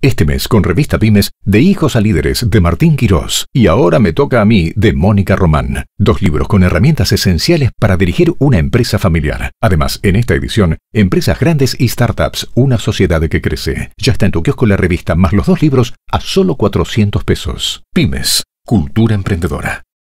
Este mes con Revista Pymes de Hijos a Líderes de Martín Quirós y Ahora me toca a mí de Mónica Román. Dos libros con herramientas esenciales para dirigir una empresa familiar. Además, en esta edición, Empresas Grandes y Startups, una sociedad que crece. Ya está en tu kiosco la revista más los dos libros a solo 400 pesos. Pymes, cultura emprendedora.